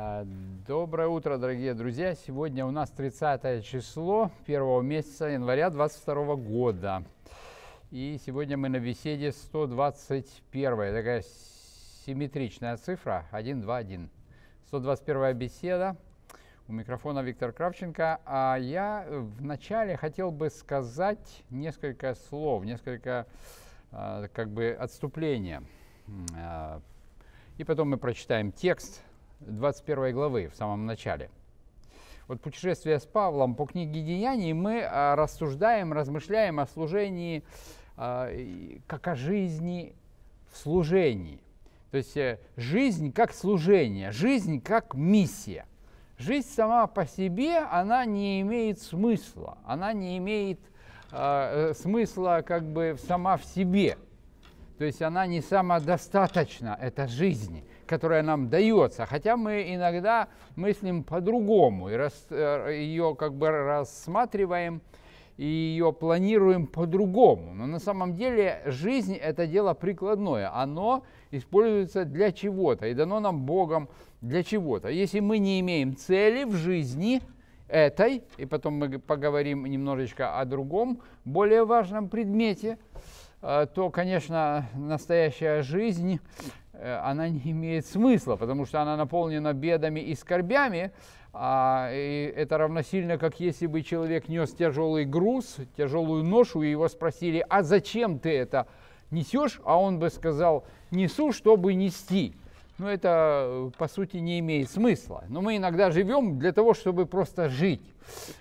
Э, доброе утро, дорогие друзья! Сегодня у нас 30 число первого месяца января 22 года. И сегодня мы на беседе 121. Такая симметричная цифра 121. 121 беседа. У микрофона Виктор Кравченко. А я вначале хотел бы сказать несколько слов, несколько э, как бы отступления. Э, и потом мы прочитаем текст 21 главы в самом начале. Вот путешествие с Павлом по книге Деяний мы а, рассуждаем, размышляем о служении а, как о жизни в служении. То есть э, жизнь как служение, жизнь как миссия. Жизнь сама по себе, она не имеет смысла, она не имеет а, э, смысла как бы сама в себе. То есть она не самодостаточна, это жизнь которая нам дается, хотя мы иногда мыслим по-другому и рас, э, ее как бы рассматриваем и ее планируем по-другому. Но на самом деле жизнь – это дело прикладное. Оно используется для чего-то и дано нам Богом для чего-то. Если мы не имеем цели в жизни этой, и потом мы поговорим немножечко о другом, более важном предмете, э, то, конечно, настоящая жизнь Э, она не имеет смысла, потому что она наполнена бедами и скорбями. А, и это равносильно, как если бы человек нес тяжелый груз, тяжелую ношу, и его спросили, а зачем ты это несешь? А он бы сказал, несу, чтобы нести. Но это, по сути, не имеет смысла. Но мы иногда живем для того, чтобы просто жить.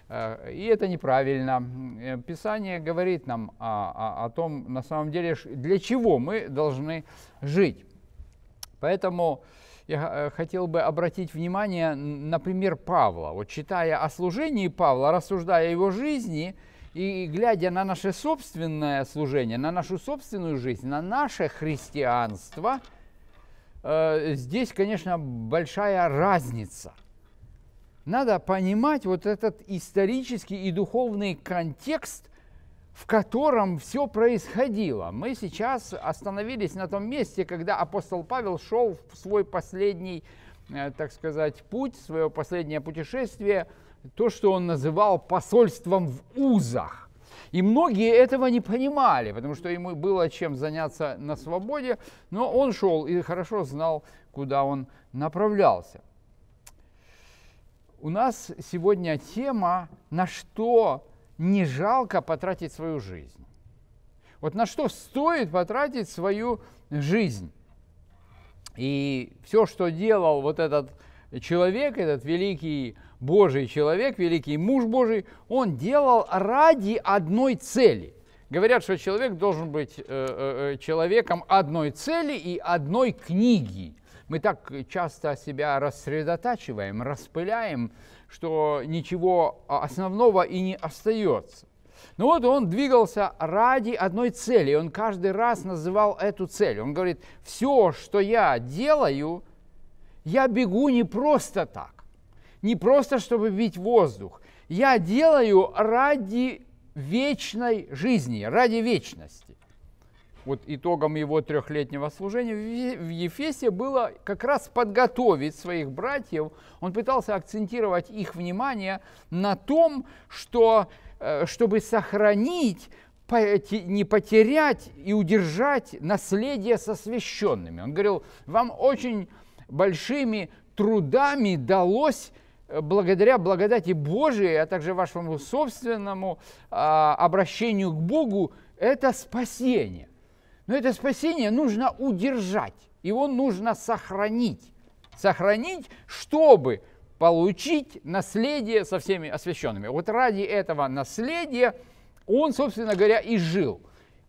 Э, и это неправильно. Э, Писание говорит нам о, а, о, а, о том, на самом деле, для чего мы должны жить. Поэтому я э, хотел бы обратить внимание на пример Павла. Вот читая о служении Павла, рассуждая о его жизни и глядя на наше собственное служение, на нашу собственную жизнь, на наше христианство, э, здесь, конечно, большая разница. Надо понимать вот этот исторический и духовный контекст – в котором все происходило. Мы сейчас остановились на том месте, когда апостол Павел шел в свой последний, э, так сказать, путь, свое последнее путешествие, то, что он называл посольством в узах. И многие этого не понимали, потому что ему было чем заняться на свободе, но он шел и хорошо знал, куда он направлялся. У нас сегодня тема, на что не жалко потратить свою жизнь. Вот на что стоит потратить свою жизнь. И все, что делал вот этот человек, этот великий Божий человек, великий муж Божий, он делал ради одной цели. Говорят, что человек должен быть э, э, э, человеком одной цели и одной книги. Мы так часто себя рассредотачиваем, распыляем, что ничего а, основного и не остается. Но ну вот он двигался ради одной цели, он каждый раз называл эту цель. Он говорит, все, что я делаю, я бегу не просто так, не просто, чтобы бить воздух. Я делаю ради вечной жизни, ради вечности вот итогом его трехлетнего служения в Ефесе было как раз подготовить своих братьев. Он пытался акцентировать их внимание на том, что, э, чтобы сохранить не потерять и удержать наследие со священными. Он говорил, вам очень большими трудами далось э, благодаря благодати Божией, а также вашему собственному а, обращению к Богу, это спасение. Но это спасение нужно удержать, его нужно сохранить. Сохранить, чтобы получить наследие со всеми освященными. Вот ради этого наследия он, собственно говоря, и жил.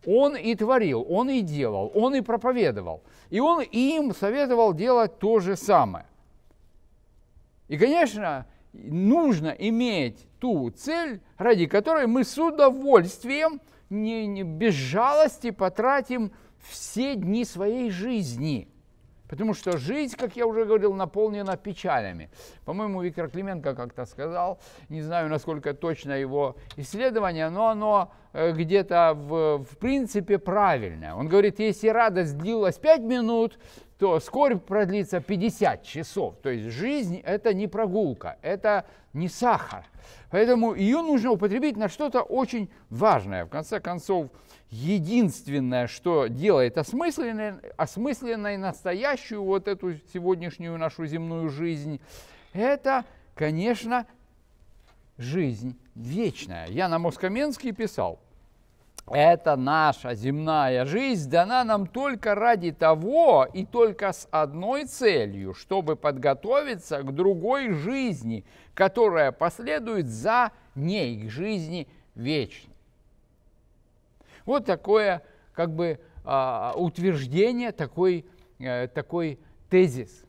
Он и творил, он и делал, он и проповедовал. И он им советовал делать то же самое. И, конечно, нужно иметь ту цель, ради которой мы с удовольствием – не, не, без жалости потратим все дни своей жизни. Потому что жизнь, как я уже говорил, наполнена печалями. По-моему, Виктор Клименко как-то сказал, не знаю, насколько точно его исследование, но оно э, где-то в, в принципе правильное. Он говорит, если радость длилась 5 минут, то скорбь продлится 50 часов. То есть жизнь – это не прогулка, это не сахар. Поэтому ее нужно употребить на что-то очень важное. В конце концов, единственное, что делает осмысленной, осмысленной настоящую вот эту сегодняшнюю нашу земную жизнь, это, конечно, жизнь вечная. Я на Москаменский писал – это наша земная жизнь дана нам только ради того и только с одной целью, чтобы подготовиться к другой жизни, которая последует за ней, к жизни вечной. Вот такое как бы а, утверждение, такой, э, такой тезис.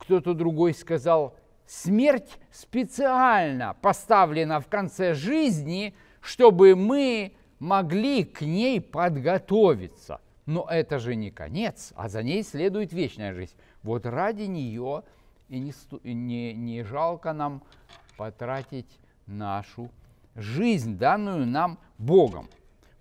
Кто-то другой сказал, смерть специально поставлена в конце жизни, чтобы мы могли к ней подготовиться. Но это же не конец, а за ней следует вечная жизнь. Вот ради нее и не, не, не жалко нам потратить нашу жизнь, данную нам Богом.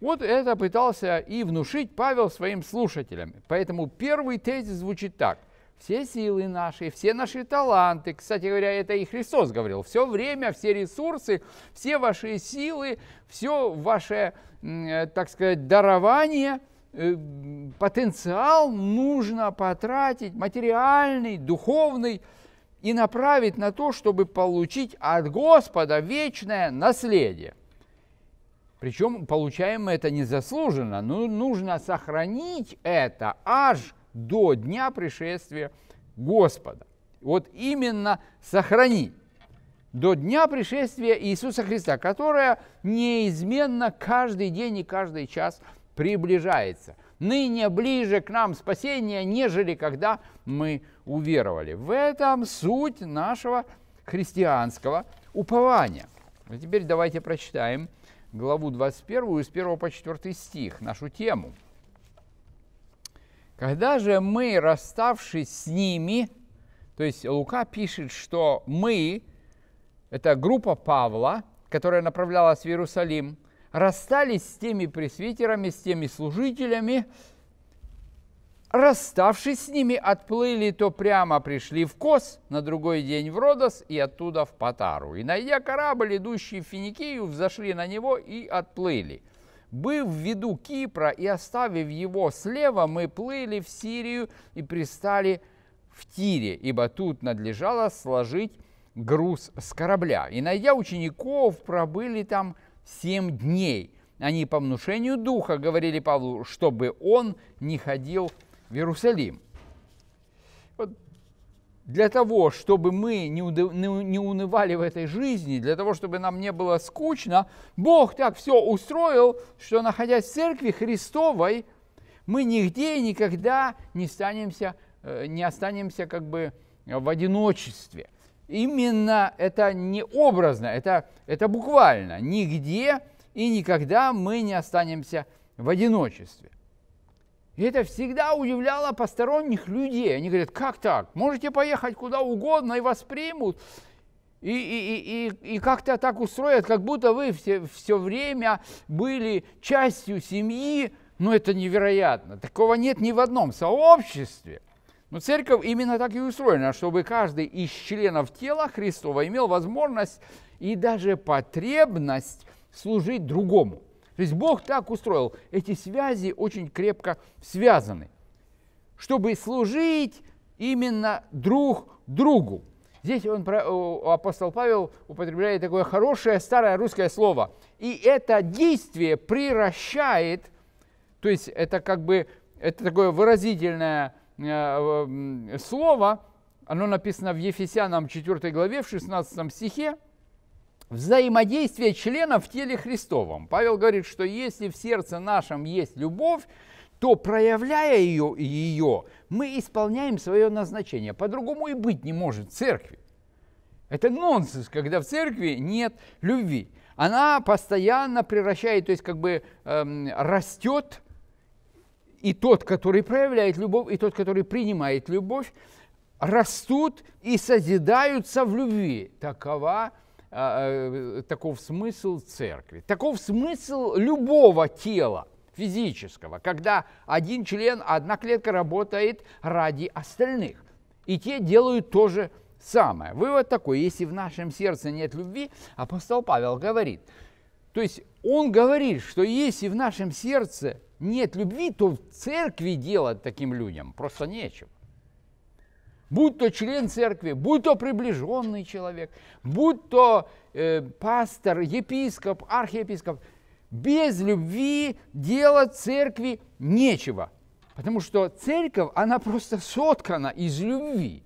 Вот это пытался и внушить Павел своим слушателям. Поэтому первый тезис звучит так все силы наши, все наши таланты. Кстати говоря, это и Христос говорил. Все время, все ресурсы, все ваши силы, все ваше, э, так сказать, дарование, э, потенциал нужно потратить, материальный, духовный, и направить на то, чтобы получить от Господа вечное наследие. Причем получаем мы это незаслуженно, но ну, нужно сохранить это аж до дня пришествия Господа. Вот именно сохрани до дня пришествия Иисуса Христа, которое неизменно каждый день и каждый час приближается. Ныне ближе к нам спасение, нежели когда мы уверовали. В этом суть нашего христианского упования. А теперь давайте прочитаем главу 21 с 1 по 4 стих, нашу тему – когда же мы, расставшись с ними, то есть Лука пишет, что мы, это группа Павла, которая направлялась в Иерусалим, расстались с теми пресвитерами, с теми служителями, расставшись с ними, отплыли, то прямо пришли в Кос, на другой день в Родос и оттуда в Патару. И, найдя корабль, идущий в Финикию, взошли на него и отплыли – Быв в виду Кипра и оставив его слева, мы плыли в Сирию и пристали в Тире, ибо тут надлежало сложить груз с корабля. И, найдя учеников, пробыли там семь дней. Они по внушению Духа говорили Павлу, чтобы он не ходил в Иерусалим для того, чтобы мы не, унывали в этой жизни, для того, чтобы нам не было скучно, Бог так все устроил, что находясь в церкви Христовой, мы нигде и никогда не, останемся, э, не останемся как бы э, в одиночестве. Именно это не образно, это, это буквально. Нигде и никогда мы не останемся в одиночестве. И это всегда удивляло посторонних людей. Они говорят, как так? Можете поехать куда угодно и вас примут. И, и, и, и как-то так устроят, как будто вы все, все время были частью семьи. Но это невероятно. Такого нет ни в одном сообществе. Но церковь именно так и устроена, чтобы каждый из членов тела Христова имел возможность и даже потребность служить другому. То есть Бог так устроил. Эти связи очень крепко связаны, чтобы служить именно друг другу. Здесь он, апостол Павел употребляет такое хорошее старое русское слово. И это действие приращает, то есть это как бы, это такое выразительное э, слово, оно написано в Ефесянам 4 главе, в 16 стихе, Взаимодействие членов в теле Христовом. Павел говорит, что если в сердце нашем есть любовь, то проявляя ее, ее, мы исполняем свое назначение. По-другому и быть не может в церкви. Это нонсенс, когда в церкви нет любви. Она постоянно превращает, то есть как бы эм, растет и тот, который проявляет любовь, и тот, который принимает любовь, растут и созидаются в любви. Такова любовь э, таков смысл церкви, таков смысл любого тела физического, когда один член, одна клетка работает ради остальных, и те делают то же самое. Вывод такой, если в нашем сердце нет любви, апостол Павел говорит, то есть он говорит, что если в нашем сердце нет любви, то в церкви делать таким людям просто нечего будь то член церкви, будь то приближенный человек, будь то э, пастор, епископ, архиепископ, без любви делать церкви нечего. Потому что церковь, она просто соткана из любви.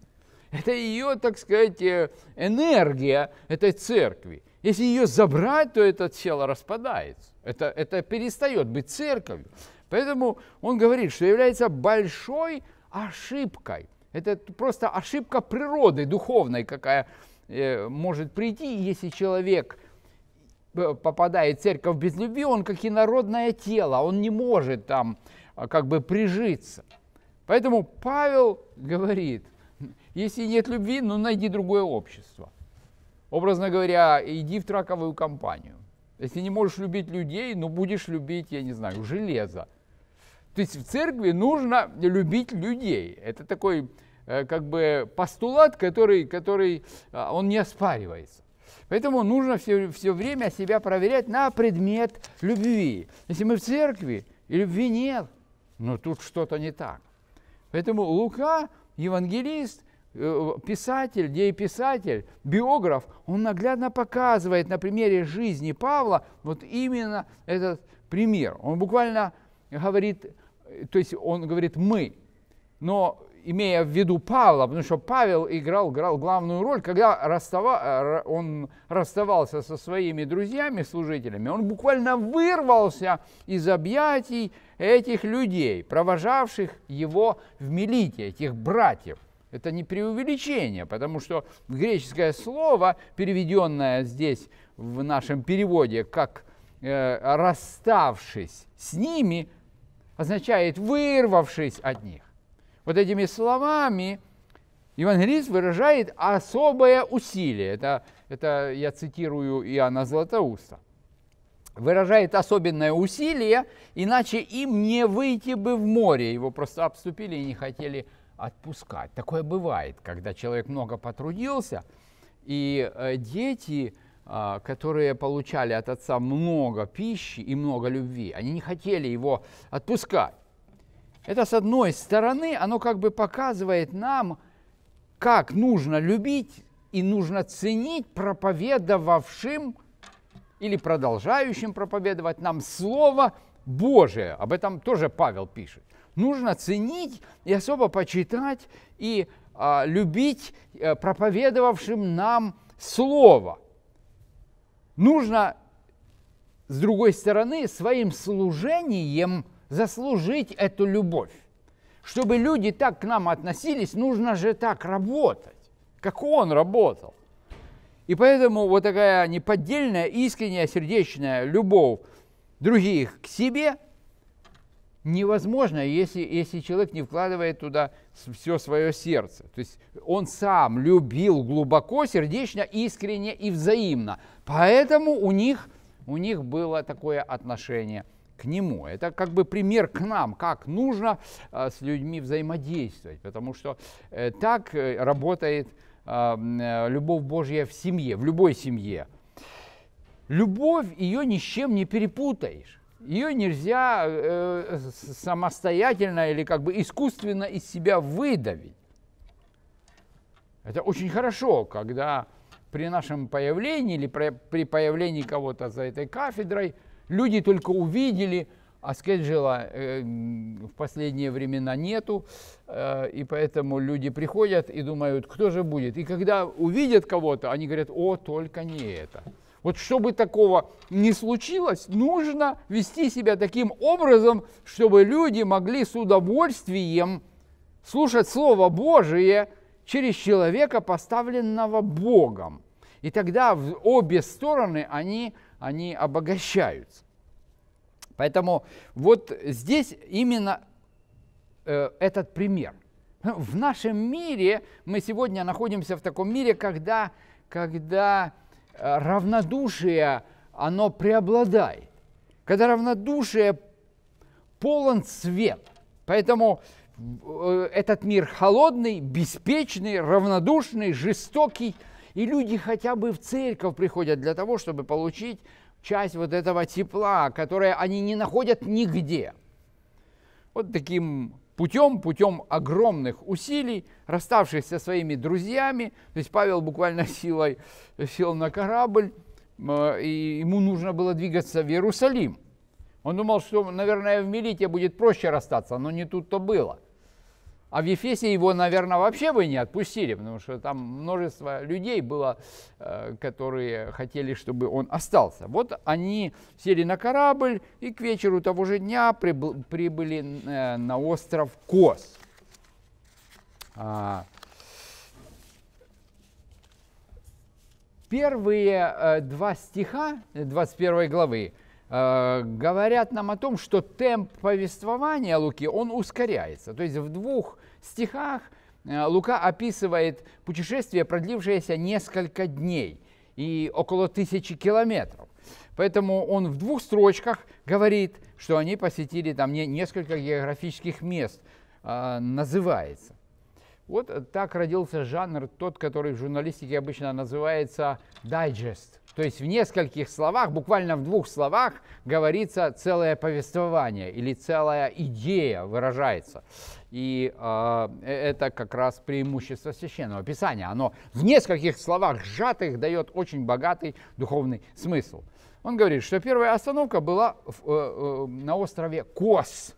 Это ее, так сказать, э, энергия этой церкви. Если ее забрать, то это тело распадается. Это, это перестает быть церковью. Поэтому он говорит, что является большой ошибкой – это просто ошибка природы духовной, какая э, может прийти, если человек э, попадает в церковь без любви, он как инородное тело, он не может там а, как бы прижиться. Поэтому Павел говорит, если нет любви, ну найди другое общество. Образно говоря, иди в траковую компанию. Если не можешь любить людей, ну будешь любить, я не знаю, железо. То есть в церкви нужно любить людей. Это такой э, как бы постулат, который, который э, он не оспаривается. Поэтому нужно все, все время себя проверять на предмет любви. Если мы в церкви, и любви нет, но ну, тут что-то не так. Поэтому Лука, евангелист, э, писатель, дееписатель, биограф, он наглядно показывает на примере жизни Павла вот именно этот пример. Он буквально говорит, то есть он говорит «мы», но имея в виду Павла, потому что Павел играл, играл главную роль, когда расстава, э, он расставался со своими друзьями, служителями, он буквально вырвался из объятий этих людей, провожавших его в Мелите, этих братьев. Это не преувеличение, потому что греческое слово, переведенное здесь в нашем переводе как э, «расставшись с ними», означает «вырвавшись от них». Вот этими словами евангелист выражает особое усилие. Это, это я цитирую Иоанна Златоуста. Выражает особенное усилие, иначе им не выйти бы в море. Его просто обступили и не хотели отпускать. Такое бывает, когда человек много потрудился, и э, дети – а, которые получали от отца много пищи и много любви, они не хотели его отпускать. Это с одной стороны, оно как бы показывает нам, как нужно любить и нужно ценить проповедовавшим или продолжающим проповедовать нам Слово Божие. Об этом тоже Павел пишет. Нужно ценить и особо почитать и а, любить э, проповедовавшим нам Слово – Нужно, с другой стороны, своим служением заслужить эту любовь. Чтобы люди так к нам относились, нужно же так работать, как он работал. И поэтому вот такая неподдельная, искренняя, сердечная любовь других к себе невозможно, если, если человек не вкладывает туда все свое сердце. То есть он сам любил глубоко, сердечно, искренне и взаимно. Поэтому у них, у них было такое отношение к нему. Это как бы пример к нам, как нужно э, с людьми взаимодействовать, потому что э, так э, работает эм, любовь Божья в семье, в любой семье. Любовь ее ни с чем не перепутаешь. Ее нельзя самостоятельно или как бы искусственно из себя выдавить. Это очень хорошо, когда при нашем появлении или при, появлении кого-то за этой кафедрой люди только увидели, а скеджела э, в последние времена нету, э, и поэтому люди приходят и думают, кто же будет. И когда увидят кого-то, они говорят, о, только не это. Вот чтобы такого не случилось, нужно вести себя таким образом, чтобы люди могли с удовольствием слушать Слово Божие – через человека, поставленного Богом. И тогда в обе стороны они, они обогащаются. Поэтому вот здесь именно э, этот пример. В нашем мире мы сегодня находимся в таком мире, когда, когда э, равнодушие, оно преобладает, когда равнодушие полон свет. Поэтому Э, этот мир холодный, беспечный, равнодушный, жестокий, и люди хотя бы в церковь приходят для того, чтобы получить часть вот этого тепла, которое они не находят нигде. Вот таким путем, путем огромных усилий, расставшись со своими друзьями, то есть Павел буквально силой сел на корабль, э, и ему нужно было двигаться в Иерусалим – он думал, что, наверное, в Милите будет проще расстаться, но не тут-то было. А в Ефесе его, наверное, вообще бы не отпустили, потому что там множество людей было, э, которые хотели, чтобы он остался. Вот они сели на корабль и к вечеру того же дня прибыли э, на остров Кос. А, первые э, два стиха 21 главы – Э, говорят нам о том, что темп повествования Луки, он ускоряется. То есть в двух стихах э, Лука описывает путешествие, продлившееся несколько дней и около тысячи километров. Поэтому он в двух строчках говорит, что они посетили там несколько географических мест, э, называется. Вот так родился жанр, тот, который в журналистике обычно называется дайджест. То есть в нескольких словах, буквально в двух словах, говорится целое повествование или целая идея выражается. И а, э, это как раз преимущество священного писания. Оно в нескольких словах сжатых дает очень богатый духовный смысл. Он говорит, что первая остановка была в, э, э, на острове Кос.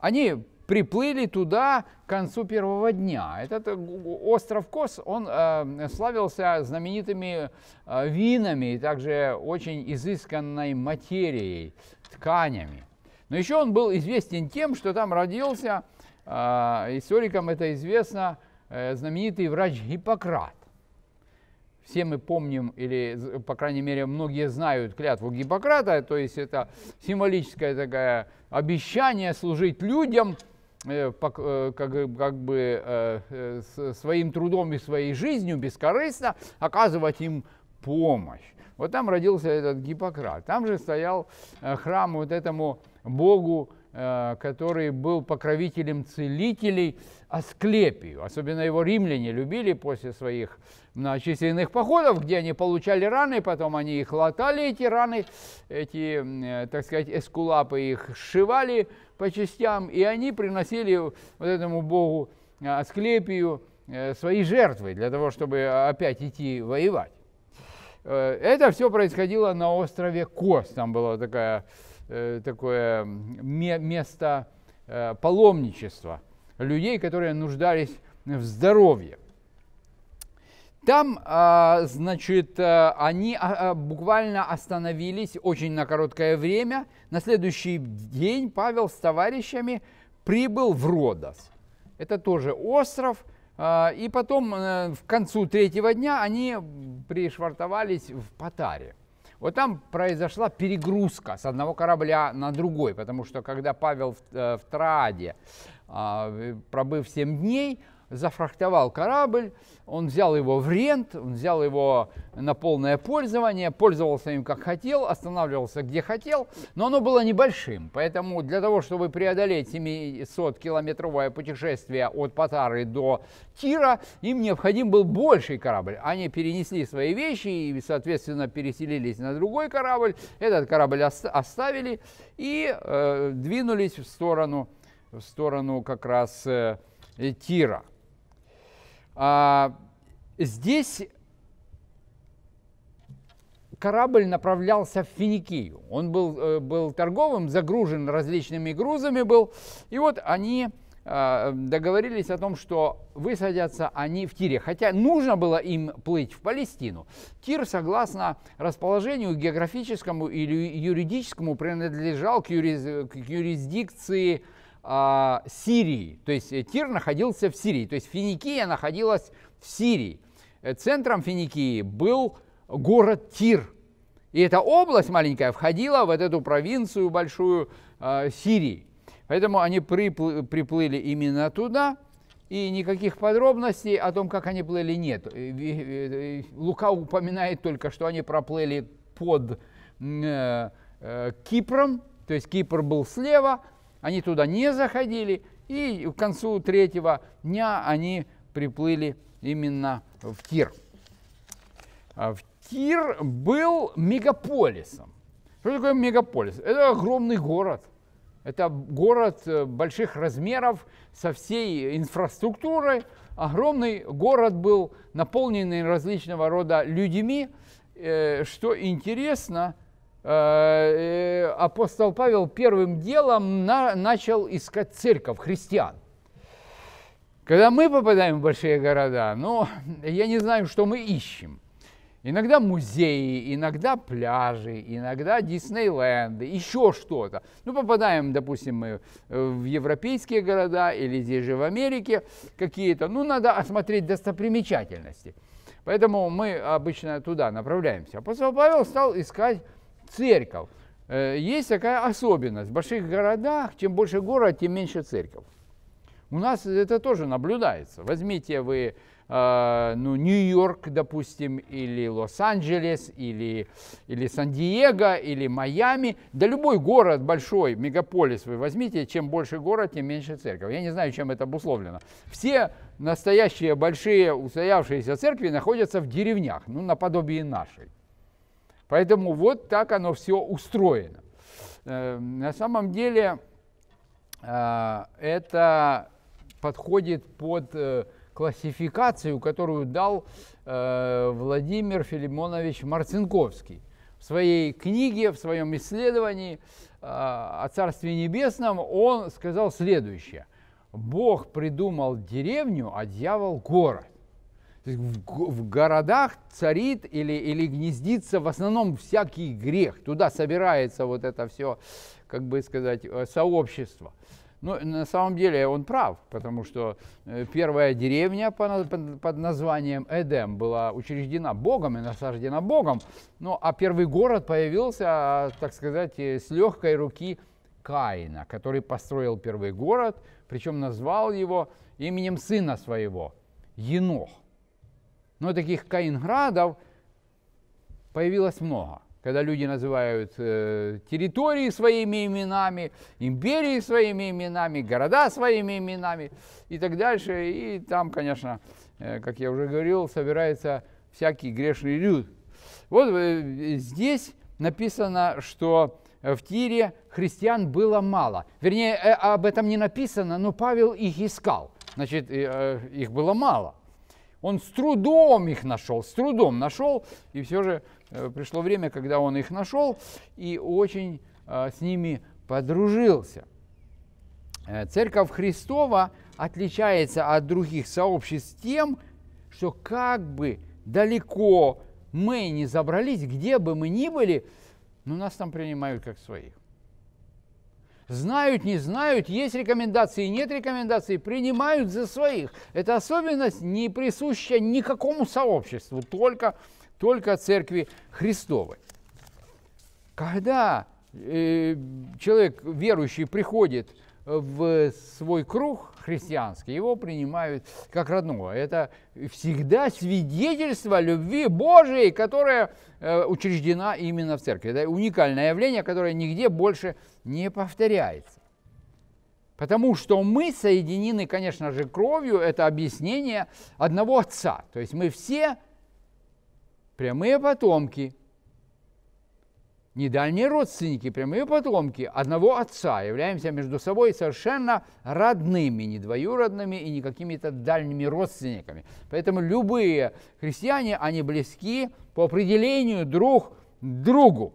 Они приплыли туда к концу первого дня. Этот э, остров Кос, он э, славился знаменитыми э, винами и также очень изысканной материей, тканями. Но еще он был известен тем, что там родился, э, историкам это известно, э, знаменитый врач Гиппократ. Все мы помним, или, по крайней мере, многие знают клятву Гиппократа, то есть это символическое такое обещание служить людям – как, э, э, как бы э, своим трудом и своей жизнью бескорыстно оказывать им помощь. Вот там родился этот Гиппократ. Там же стоял храм вот этому богу, который был покровителем целителей Асклепию. Особенно его римляне любили после своих многочисленных походов, где они получали раны, потом они их латали, эти раны, эти, так сказать, эскулапы их сшивали, по частям, и они приносили вот этому богу э, Асклепию э, свои жертвы для того, чтобы опять идти воевать. Э, это все происходило на острове Кос. Там было такое, такое место паломничества людей, которые нуждались в здоровье. Там, а, значит, они а, а, буквально остановились очень на короткое время на следующий день Павел с товарищами прибыл в Родос. Это тоже остров. А, и потом, э, в концу третьего дня, они пришвартовались в Патаре. Вот там произошла перегрузка с одного корабля на другой, потому что когда Павел в, э, Траде Трааде, э, пробыв 7 дней, зафрахтовал корабль, он взял его в рент, он взял его на полное пользование, пользовался им как хотел, останавливался где хотел, но оно было небольшим, поэтому для того, чтобы преодолеть 700-километровое путешествие от Патары до Тира, им необходим был больший корабль. Они перенесли свои вещи и, соответственно, переселились на другой корабль, этот корабль оставили и э, двинулись в сторону, в сторону как раз э, Тира. А, здесь корабль направлялся в Финикию. Он был, э, был торговым, загружен различными грузами был. И вот они а, договорились о том, что высадятся они в Тире. Хотя нужно было им плыть в Палестину. Тир, согласно расположению географическому или юридическому, принадлежал к, юриз... к юрисдикции а, Сирии. То есть э, Тир находился в Сирии, то есть Финикия находилась в Сирии. Э, центром Финикии был город Тир. И эта область маленькая входила в эту провинцию большую э, Сирии. Поэтому они приплыли именно туда, и никаких подробностей о том, как они плыли, нет. Лука упоминает только, что они проплыли под Кипром, то есть Кипр был слева – они туда не заходили, и к концу третьего дня они приплыли именно в Кир. А в Кир был мегаполисом. Что такое мегаполис? Это огромный город. Это город э, больших размеров со всей инфраструктурой. Огромный город был наполненный различного рода людьми. Э, что интересно, Э, апостол Павел первым делом на, начал искать церковь, христиан. Когда мы попадаем в большие города, ну, я не знаю, что мы ищем. Иногда музеи, иногда пляжи, иногда Диснейленды, еще что-то. Ну, попадаем, допустим, мы э, в европейские города или здесь же в Америке какие-то. Ну, надо осмотреть достопримечательности. Поэтому мы обычно туда направляемся. Апостол Павел стал искать церковь. Э, есть такая особенность. В больших городах, чем больше город, тем меньше церковь. У нас это тоже наблюдается. Возьмите вы э, ну, Нью-Йорк, допустим, или Лос-Анджелес, или, или Сан-Диего, или Майами, да любой город большой, мегаполис вы возьмите, чем больше город, тем меньше церковь. Я не знаю, чем это обусловлено. Все настоящие большие устоявшиеся церкви находятся в деревнях, ну, наподобие нашей. Поэтому вот так оно все устроено. Э, на самом деле э, это подходит под э, классификацию, которую дал Владимир Филимонович Марцинковский в своей книге, в своем исследовании о Царстве Небесном, он сказал следующее. Бог придумал деревню, а дьявол город в городах царит или, или гнездится в основном всякий грех. Туда собирается вот это все, как бы сказать, э, сообщество. Но ну, на самом деле он прав, потому что э, первая деревня под названием Эдем была учреждена Богом и насаждена Богом, ну, а первый город появился, а, так сказать, э, с легкой руки Каина, который построил первый город, причем назвал его именем сына своего, Енох. Но таких Каинградов появилось много. Когда люди называют э, территории своими именами, империи своими именами, города своими именами и так дальше. И там, конечно, э, как я уже говорил, собирается всякий грешный люд. Вот э, здесь написано, что э, в Тире христиан было мало. Вернее, э, об этом не написано, но Павел их искал. Значит, э, их было мало – он с трудом их нашел, с трудом нашел, и все же э, пришло время, когда он их нашел и очень э, с ними подружился. Э, церковь Христова отличается от других сообществ тем, что как бы далеко мы ни забрались, где бы мы ни были, но нас там принимают как своих. Знают, не знают, есть рекомендации, нет рекомендаций, принимают за своих. Эта особенность не присуща никакому сообществу, только, только церкви Христовой. Когда э, человек верующий приходит в свой круг христианский, его принимают как родного. Это всегда свидетельство любви Божией, которая э, учреждена именно в церкви. Это уникальное явление, которое нигде больше не повторяется. Потому что мы соединены, конечно же, кровью, это объяснение одного отца. То есть мы все прямые потомки – не дальние родственники, прямые потомки одного отца, являемся между собой совершенно родными, не двоюродными и не какими-то дальними родственниками. Поэтому любые христиане, они близки по определению друг другу.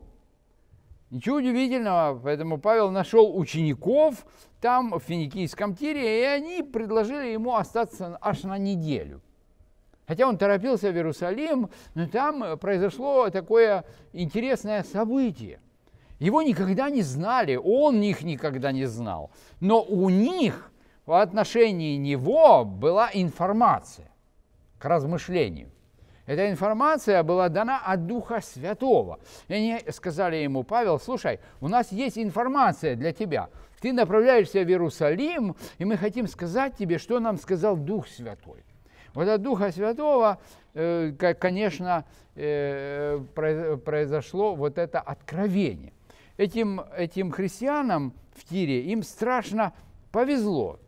Ничего удивительного, поэтому Павел нашел учеников там, в финикийском тире, и они предложили ему остаться аж на неделю. Хотя он торопился в Иерусалим, но там э, произошло такое интересное событие. Его никогда не знали, он их никогда не знал. Но у них в отношении него была информация к размышлению. Эта информация была дана от Духа Святого. И они сказали ему, Павел, слушай, у нас есть информация для тебя. Ты направляешься в Иерусалим, и мы хотим сказать тебе, что нам сказал Дух Святой. Вот от Духа Святого, э, конечно, э, произошло вот это откровение. Этим, этим христианам в Тире им страшно повезло.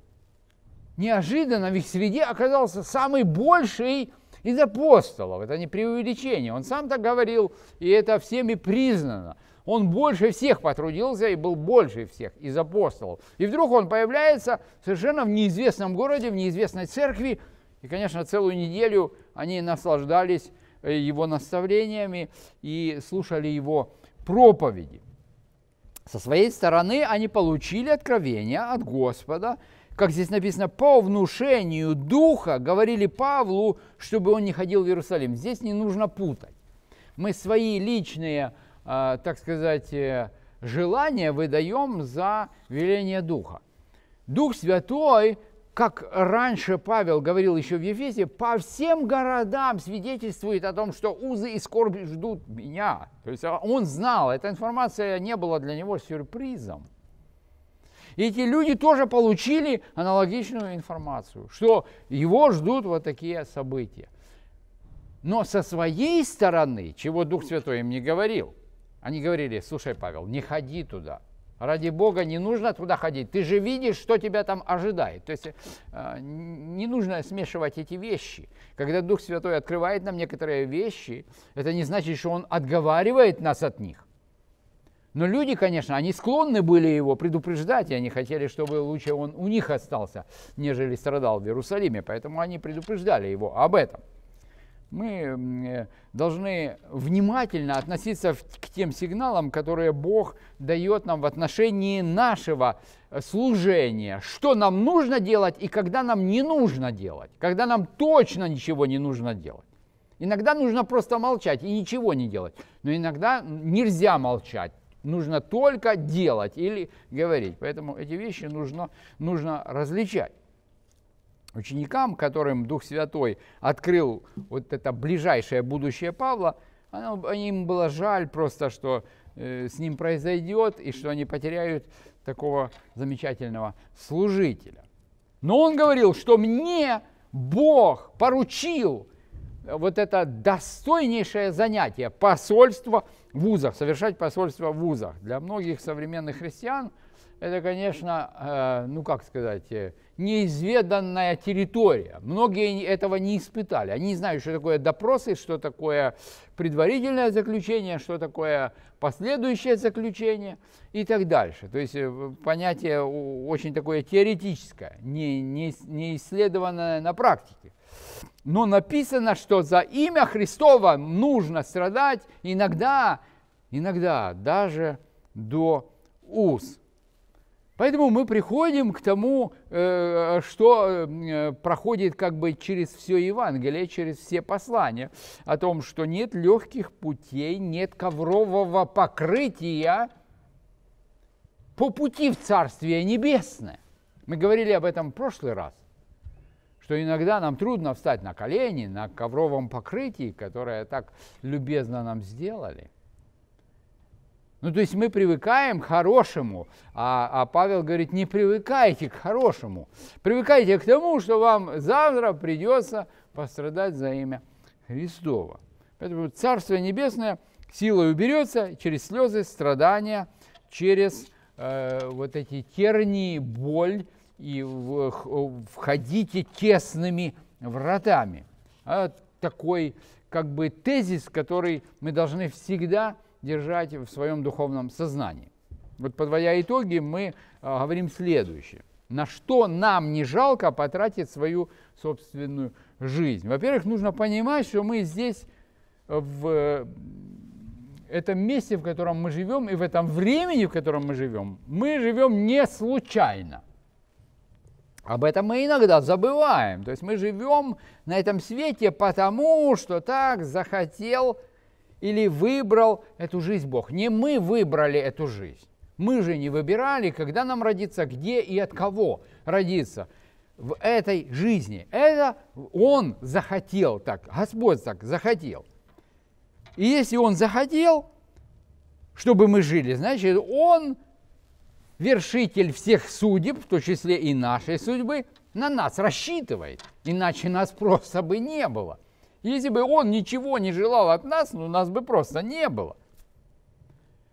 Неожиданно в их среде оказался самый больший из апостолов. Это не преувеличение. Он сам так говорил, и это всеми признано. Он больше всех потрудился и был больше всех из апостолов. И вдруг он появляется совершенно в неизвестном городе, в неизвестной церкви, и, конечно, целую неделю они наслаждались э, его наставлениями и слушали его проповеди. Со своей стороны они получили откровение от Господа, как здесь написано, по внушению Духа говорили Павлу, чтобы он не ходил в Иерусалим. Здесь не нужно путать. Мы свои личные, а, так сказать, э, желания выдаем за веление Духа. Дух Святой как раньше Павел говорил еще в Ефесе, по всем городам свидетельствует о том, что узы и скорби ждут меня. То есть а, он знал, эта информация не была для него сюрпризом. И эти люди тоже получили аналогичную информацию, что его ждут вот такие события. Но со своей стороны, чего Дух Святой им не говорил, они говорили, слушай, Павел, не ходи туда – Ради Бога, не нужно туда ходить. Ты же видишь, что тебя там ожидает. То есть а, не нужно смешивать эти вещи. Когда Дух Святой открывает нам некоторые вещи, это не значит, что Он отговаривает нас от них. Но люди, конечно, они склонны были его предупреждать, и они хотели, чтобы лучше он у них остался, нежели страдал в Иерусалиме. Поэтому они предупреждали его об этом мы э, должны внимательно относиться к тем сигналам, которые Бог дает нам в отношении нашего э, служения. Что нам нужно делать и когда нам не нужно делать. Когда нам точно ничего не нужно делать. Иногда нужно просто молчать и ничего не делать. Но иногда нельзя молчать. Нужно только делать или говорить. Поэтому эти вещи нужно, нужно различать ученикам, которым Дух Святой открыл вот это ближайшее будущее Павла, им было жаль просто, что э, с ним произойдет, и что они потеряют такого замечательного служителя. Но он говорил, что мне Бог поручил э, вот это достойнейшее занятие, посольство в вузах, совершать посольство в вузах. Для многих современных христиан это, конечно, э, ну как сказать, э, неизведанная территория. Многие этого не испытали. Они не знают, что такое допросы, что такое предварительное заключение, что такое последующее заключение и так дальше. То есть э, понятие очень такое теоретическое, не, не, не исследованное на практике. Но написано, что за имя Христова нужно страдать иногда, иногда даже до уз. Поэтому мы приходим к тому, э, что э, проходит как бы через все Евангелие, через все послания, о том, что нет легких путей, нет коврового покрытия по пути в Царствие Небесное. Мы говорили об этом в прошлый раз, что иногда нам трудно встать на колени на ковровом покрытии, которое так любезно нам сделали – ну, то есть мы привыкаем к хорошему, а, а Павел говорит, не привыкайте к хорошему, привыкайте к тому, что вам завтра придется пострадать за имя Христова. Поэтому Царство Небесное силой уберется через слезы, страдания, через э, вот эти тернии, боль, и входите тесными вратами. А такой как бы тезис, который мы должны всегда держать в своем духовном сознании. Вот подводя итоги, мы а, говорим следующее. На что нам не жалко потратить свою собственную жизнь? Во-первых, нужно понимать, что мы здесь э, в э, этом месте, в котором мы живем, и в этом времени, в котором мы живем, мы живем не случайно. Об этом мы иногда забываем. То есть мы живем на этом свете потому, что так захотел или выбрал эту жизнь Бог? Не мы выбрали эту жизнь. Мы же не выбирали, когда нам родиться, где и от кого родиться в этой жизни. Это Он захотел так, Господь так захотел. И если Он захотел, чтобы мы жили, значит, Он вершитель всех судеб, в том числе и нашей судьбы, на нас рассчитывает. Иначе нас просто бы не было – если бы он ничего не желал от нас, ну, нас бы просто не было.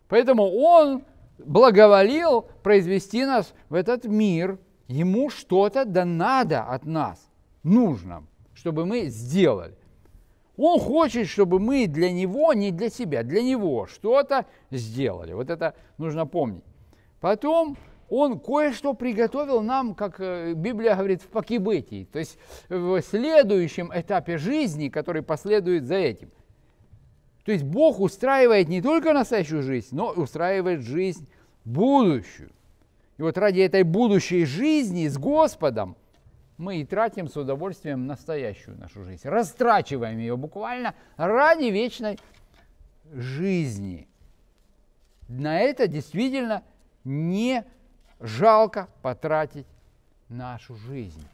Поэтому он благоволил произвести нас в этот мир. Ему что-то да надо от нас, нужно, чтобы мы сделали. Он хочет, чтобы мы для него, не для себя, для него что-то сделали. Вот это нужно помнить. Потом он кое-что приготовил нам, как э, Библия говорит, в покибытии, то есть в следующем этапе жизни, который последует за этим. То есть Бог устраивает не только настоящую жизнь, но устраивает жизнь будущую. И вот ради этой будущей жизни с Господом мы и тратим с удовольствием настоящую нашу жизнь. Растрачиваем ее буквально ради вечной жизни. На это действительно не жалко потратить нашу жизнь.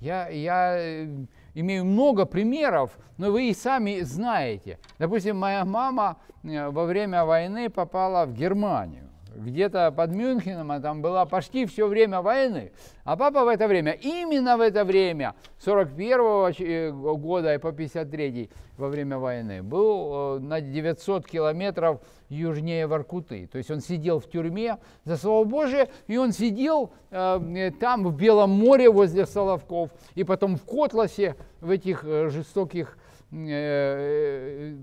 Я, я э, имею много примеров, но вы и сами знаете. Допустим, моя мама э, во время войны попала в Германию где-то под Мюнхеном, а там была почти все время войны. А папа в это время, именно в это время, 41 -го э, года и по 53 во время войны, был э, на 900 километров южнее Воркуты. То есть он сидел в тюрьме за Слово Божие, и он сидел э, там, в Белом море возле Соловков, и потом в Котласе, в этих э, жестоких э,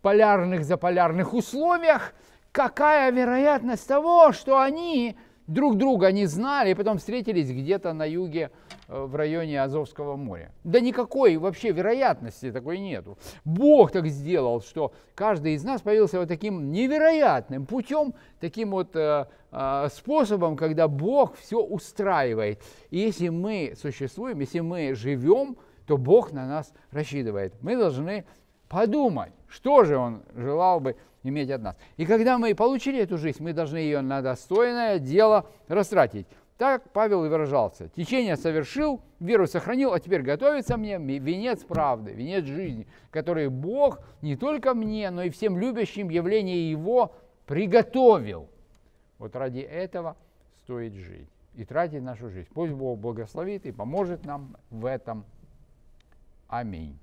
полярных заполярных условиях – какая вероятность того, что они друг друга не знали и потом встретились где-то на юге э, в районе Азовского моря. Да никакой вообще вероятности такой нету. Бог так сделал, что каждый из нас появился вот таким невероятным путем, таким вот э, э, способом, когда Бог все устраивает. И если мы существуем, если мы живем, то Бог на нас рассчитывает. Мы должны подумать, что же Он желал бы иметь от нас. И когда мы получили эту жизнь, мы должны ее на достойное дело растратить. Так Павел и выражался. Течение совершил, веру сохранил, а теперь готовится мне венец правды, венец жизни, который Бог не только мне, но и всем любящим явление Его приготовил. Вот ради этого стоит жить и тратить нашу жизнь. Пусть Бог благословит и поможет нам в этом. Аминь.